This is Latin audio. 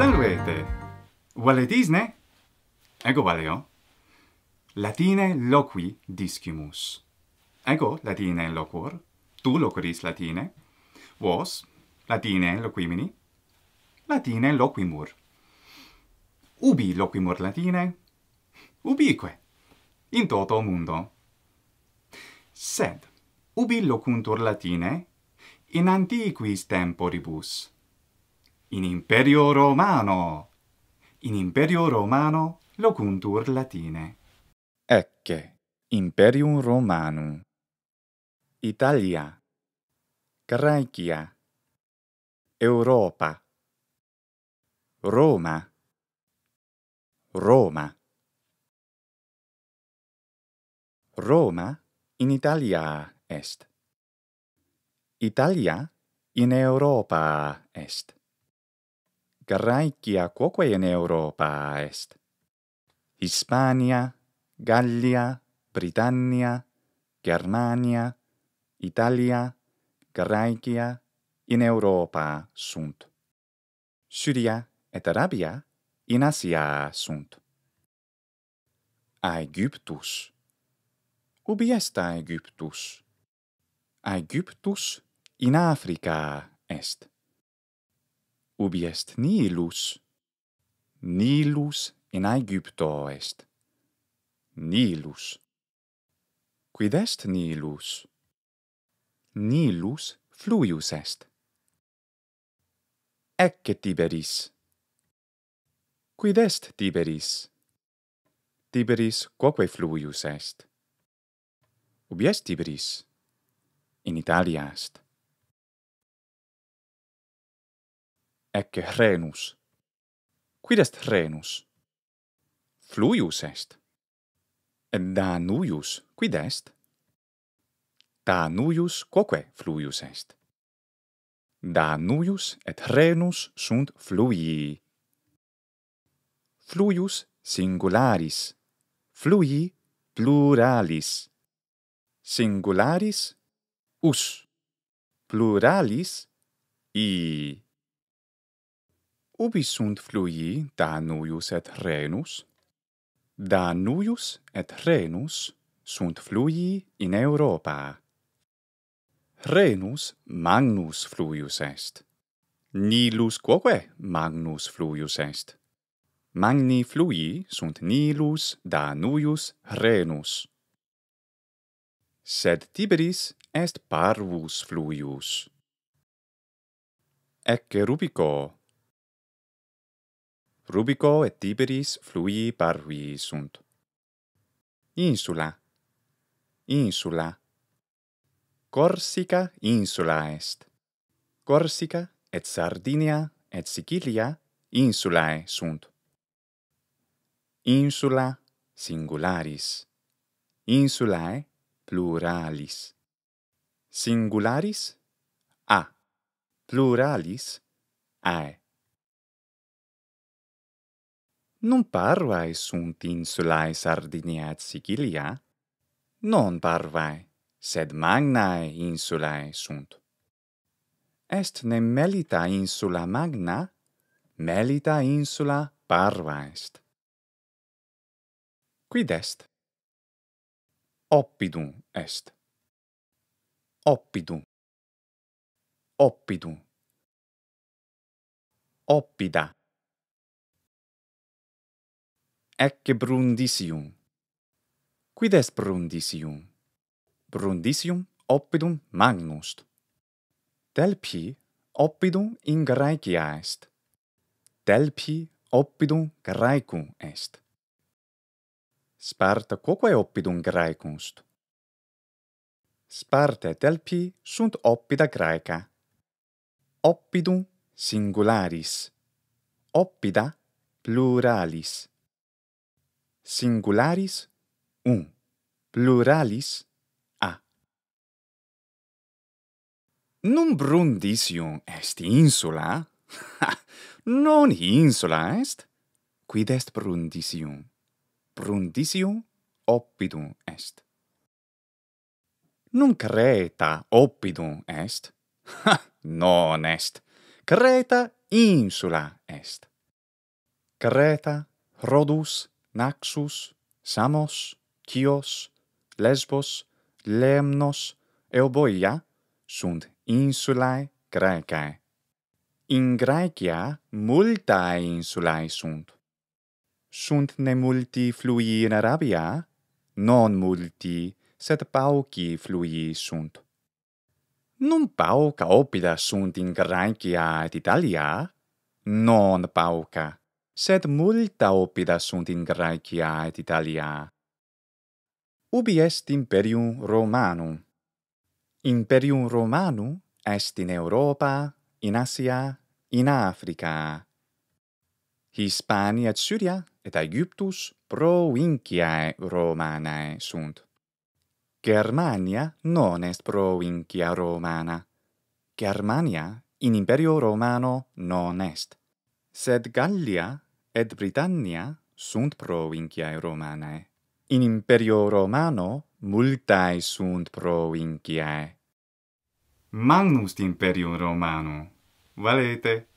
Salvete! Vale Ego valeo. Oh? Latine loqui discimus. Ego latine loquor. Tu loqueris latine. Vos latine loquimini. Latine loquimur. Ubi loquimur latine? Ubique. In toto mundo. Sed, ubi locuntur latine in antiquis temporibus? in imperio romano in imperio romano locuntur latine ecce imperium romanum italia graecia europa roma roma roma in italia est italia in europa est Graecia quoque in Europa est. Hispania, Gallia, Britannia, Germania, Italia, Graecia in Europa sunt. Syria et Arabia in Asia sunt. Aegyptus. Ubi est Aegyptus? Aegyptus in Africa est ubi est Nilus, Nilus in Aegypto est. Nilus. Quid est Nilus? Nilus fluius est. Ecce Tiberis. Quid est Tiberis? Tiberis quoque fluius est. Ubi est Tiberis? In Italia est. ecce renus. Quid est renus? Fluius est. Et Danuius quid est? Danuius quoque fluius est? Danuius et renus sunt fluii. Fluius singularis, fluii pluralis. Singularis us, pluralis ii. Ubi sunt fluii Danuius et Renus? Danuius et Renus sunt fluii in Europa. Renus magnus fluius est. Nilus quoque magnus fluius est. Magni fluii sunt Nilus, Danuius, Renus. Sed Tiberis est parvus fluius. Ecce Rubico! rubico et tiberis flui parvii sunt. Insula. Insula. Corsica insula est. Corsica et Sardinia et Sicilia insulae sunt. Insula singularis. Insulae pluralis. Singularis a. Pluralis ae non parvae sunt insulae Sardinia et Sicilia? Non parvae, sed magnae insulae sunt. Est ne melita insula magna, melita insula parva est. Quid est? Oppidum est. Oppidum. Oppidum. Oppida ecce brundisium. Quid est brundisium? Brundisium oppidum magnust. Delpi oppidum in Graecia est. Delpi oppidum Graecum est. Sparta quoque oppidum Graecum est? Sparta et Delpi sunt oppida Graeca. Oppidum singularis. Oppida pluralis singularis un pluralis a Num brundisium est insula non insula est quid est brundisium brundisium oppidum est Num creta oppidum est non est creta insula est creta rodus Naxus, Samos, Chios, Lesbos, Lemnos, Euboia, sunt insulae Graecae. In Graecia multae insulae sunt. Sunt ne multi flui in Arabia? Non multi, sed pauci flui sunt. Nun pauca opida sunt in Graecia et Italia? Non pauca sed multa opida sunt in Graecia et Italia. Ubi est imperium Romanum? Imperium Romanum est in Europa, in Asia, in Africa. Hispania et Syria et Aegyptus provinciae Romanae sunt. Germania non est provincia Romana. Germania in imperio Romano non est. Sed Gallia et Britannia sunt provinciae Romanae. In imperio Romano multae sunt provinciae. Magnus imperium Romanum. Valete!